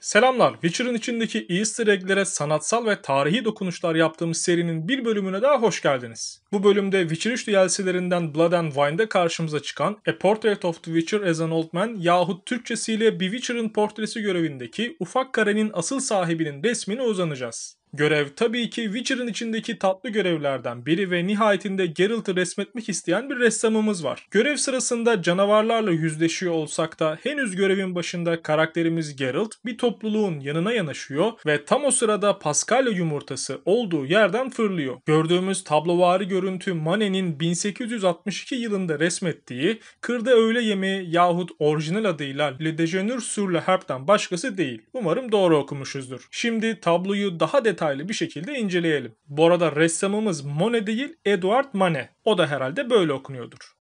Selamlar, Witcher'ın içindeki easter egglere sanatsal ve tarihi dokunuşlar yaptığımız serinin bir bölümüne daha hoş geldiniz. Bu bölümde Witcher 3 DLC'lerinden Blood and Wine'de karşımıza çıkan A Portrait of the Witcher as an Old Man yahut Türkçesiyle Bir Witcher'ın portresi görevindeki Ufak Karen'in asıl sahibinin resmini uzanacağız. Görev tabii ki Witcher'ın içindeki tatlı görevlerden biri ve nihayetinde Geralt'ı resmetmek isteyen bir ressamımız var. Görev sırasında canavarlarla yüzleşiyor olsak da henüz görevin başında karakterimiz Geralt bir topluluğun yanına yanaşıyor ve tam o sırada Paskalya yumurtası olduğu yerden fırlıyor. Gördüğümüz tablovari görüntü Manet'in 1862 yılında resmettiği Kırda Öğle Yemeği yahut orijinal adıyla Le Déjeuner sur le Herb'den başkası değil. Umarım doğru okumuşuzdur. Şimdi tabloyu daha detaylı detaylı bir şekilde inceleyelim. Bu arada ressamımız Monet değil Edward Manet. O da herhalde böyle okunuyordur.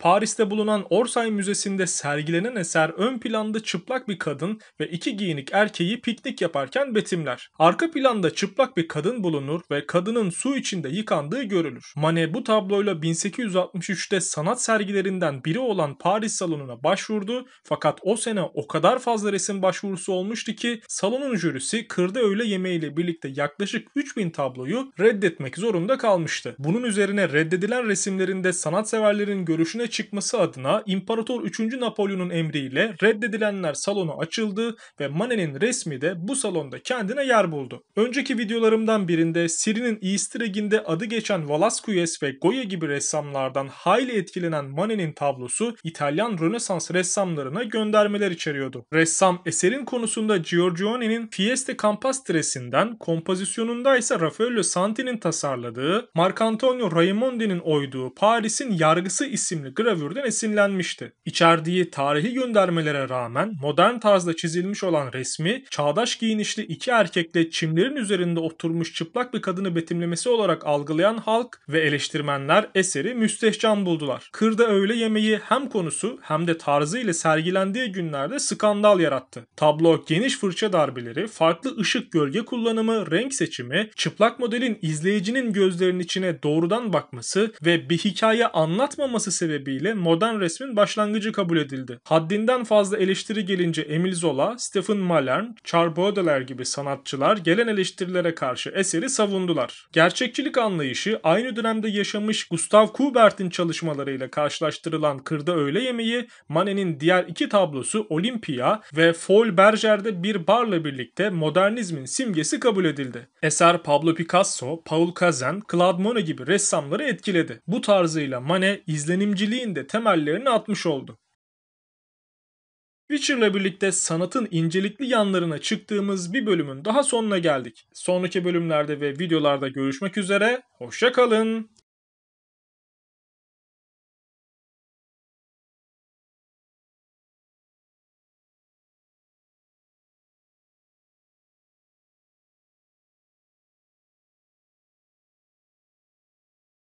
Paris'te bulunan Orsay Müzesi'nde sergilenen eser ön planda çıplak bir kadın ve iki giyinik erkeği piknik yaparken betimler. Arka planda çıplak bir kadın bulunur ve kadının su içinde yıkandığı görülür. Manet bu tabloyla 1863'te sanat sergilerinden biri olan Paris salonuna başvurdu fakat o sene o kadar fazla resim başvurusu olmuştu ki salonun jürisi kırda öğle yemeğiyle birlikte yaklaşık 3000 tabloyu reddetmek zorunda kalmıştı. Bunun üzerine reddedilen resimlerinde sanatseverlerin görüşüne ortaya çıkması adına İmparator 3. Napolyon'un emriyle reddedilenler salonu açıldı ve Manet'in resmi de bu salonda kendine yer buldu. Önceki videolarımdan birinde Siri'nin Easter egg'inde adı geçen Velasquez ve Goya gibi ressamlardan hayli etkilenen Manet'in tablosu İtalyan Rönesans ressamlarına göndermeler içeriyordu. Ressam eserin konusunda Giorgione'nin Fieste Campastresi'nden, kompozisyonunda ise Raffaello Santi'nin tasarladığı, Marcantonio Raimondi'nin oyduğu Paris'in Yargısı isimli gravürden esinlenmişti. İçerdiği tarihi göndermelere rağmen modern tarzda çizilmiş olan resmi çağdaş giyinişli iki erkekle çimlerin üzerinde oturmuş çıplak bir kadını betimlemesi olarak algılayan halk ve eleştirmenler eseri müstehcen buldular. Kırda öğle yemeği hem konusu hem de tarzı ile sergilendiği günlerde skandal yarattı. Tablo geniş fırça darbeleri, farklı ışık gölge kullanımı, renk seçimi, çıplak modelin izleyicinin gözlerinin içine doğrudan bakması ve bir hikaye anlatmaması sebebiyle sebebiyle modern resmin başlangıcı kabul edildi. Haddinden fazla eleştiri gelince Emil Zola, Stephen Malern, Charles Baudelaire gibi sanatçılar gelen eleştirilere karşı eseri savundular. Gerçekçilik anlayışı aynı dönemde yaşamış Gustav Kubert'in çalışmalarıyla karşılaştırılan Kırda Öğle Yemeği, Manet'in diğer iki tablosu Olimpia ve Foll Berger'de bir barla birlikte modernizmin simgesi kabul edildi. Eser Pablo Picasso, Paul Cézanne, Claude Monet gibi ressamları etkiledi. Bu tarzıyla Manet izlenimciliği müziğin temellerini atmış oldu. Witcher'la birlikte sanatın incelikli yanlarına çıktığımız bir bölümün daha sonuna geldik. Sonraki bölümlerde ve videolarda görüşmek üzere, hoşçakalın.